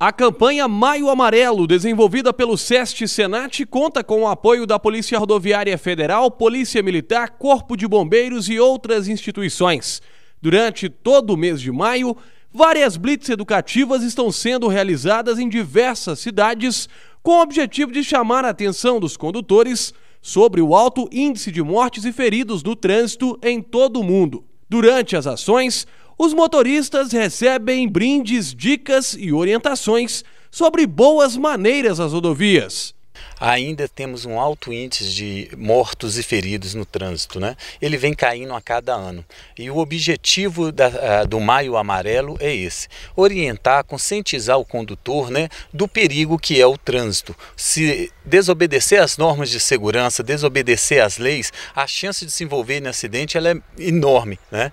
A campanha Maio Amarelo, desenvolvida pelo SEST Senat, conta com o apoio da Polícia Rodoviária Federal, Polícia Militar, Corpo de Bombeiros e outras instituições. Durante todo o mês de maio, várias blitz educativas estão sendo realizadas em diversas cidades, com o objetivo de chamar a atenção dos condutores sobre o alto índice de mortes e feridos no trânsito em todo o mundo. Durante as ações, os motoristas recebem brindes, dicas e orientações sobre boas maneiras as rodovias ainda temos um alto índice de mortos e feridos no trânsito, né? Ele vem caindo a cada ano. E o objetivo da, do Maio Amarelo é esse: orientar, conscientizar o condutor, né, do perigo que é o trânsito. Se desobedecer as normas de segurança, desobedecer as leis, a chance de se envolver em acidente ela é enorme, né?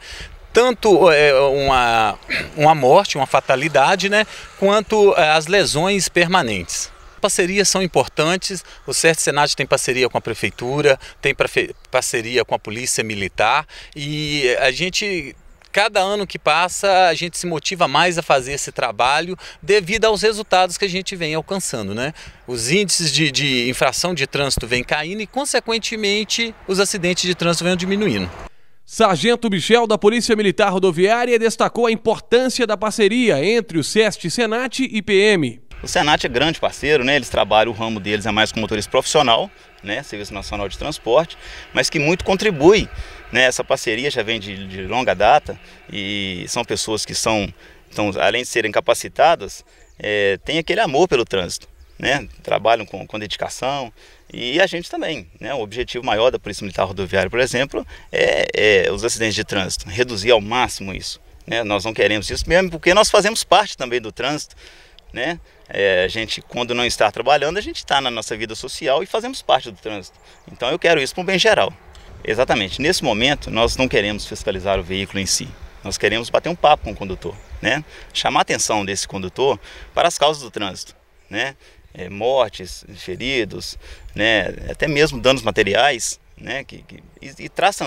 tanto é, uma, uma morte, uma fatalidade, né, quanto é, as lesões permanentes parcerias são importantes. O CERT Senado tem parceria com a prefeitura, tem parceria com a polícia militar e a gente cada ano que passa, a gente se motiva mais a fazer esse trabalho devido aos resultados que a gente vem alcançando. Né? Os índices de, de infração de trânsito vêm caindo e, consequentemente, os acidentes de trânsito vêm diminuindo. Sargento Michel da Polícia Militar Rodoviária destacou a importância da parceria entre o SEST, Senat e PM. O Senat é grande parceiro, né? eles trabalham, o ramo deles é mais com motorista profissional, né? Serviço Nacional de Transporte, mas que muito contribui. Né? Essa parceria já vem de, de longa data e são pessoas que são, então, além de serem capacitadas, é, eh, têm aquele amor pelo trânsito né? trabalham com, com dedicação e a gente também. Né? O objetivo maior da Polícia Militar Rodoviária, por exemplo, é, é os acidentes de trânsito, reduzir ao máximo isso. Né? Nós não queremos isso mesmo porque nós fazemos parte também do trânsito. Né? É, a gente, quando não está trabalhando, a gente está na nossa vida social e fazemos parte do trânsito. Então eu quero isso para o bem geral. Exatamente. Nesse momento, nós não queremos fiscalizar o veículo em si. Nós queremos bater um papo com o condutor, né? Chamar a atenção desse condutor para as causas do trânsito, né? é, mortes, feridos, né, até mesmo danos materiais, né, que, que e, e, traz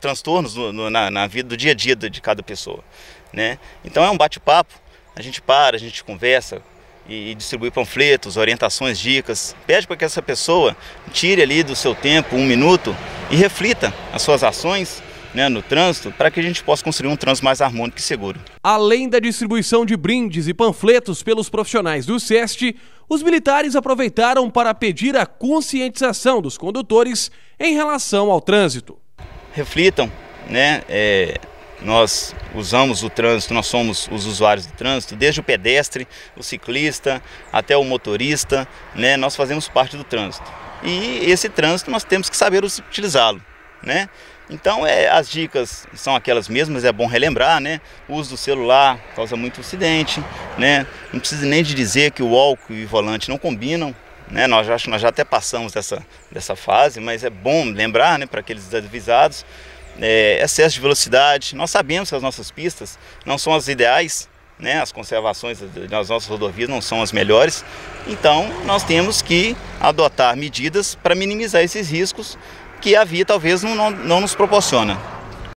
transtornos no, no, na, na, vida do dia a dia de cada pessoa. Né? Então é um bate-papo, a gente para, a gente conversa e, e distribui panfletos, orientações, dicas, pede para que essa pessoa tire ali do seu tempo um minuto e reflita as suas ações né, no trânsito para que a gente possa construir um trânsito mais harmônico e seguro. Além da distribuição de brindes e panfletos pelos profissionais do SEST, os militares aproveitaram para pedir a conscientização dos condutores em relação ao trânsito. Reflitam, né? É, nós usamos o trânsito, nós somos os usuários do trânsito, desde o pedestre, o ciclista, até o motorista, né? Nós fazemos parte do trânsito. E esse trânsito nós temos que saber utilizá-lo né? Então é, as dicas são aquelas mesmas, é bom relembrar, né? O uso do celular causa muito acidente, né? Não precisa nem de dizer que o álcool e o volante não combinam, né? Nós já, nós já até passamos dessa, dessa fase, mas é bom lembrar, né, para aqueles desavisados, é, excesso de velocidade. Nós sabemos que as nossas pistas não são as ideais, né? As conservações das nossas rodovias não são as melhores. Então, nós temos que adotar medidas para minimizar esses riscos que a via talvez não, não, não nos proporciona.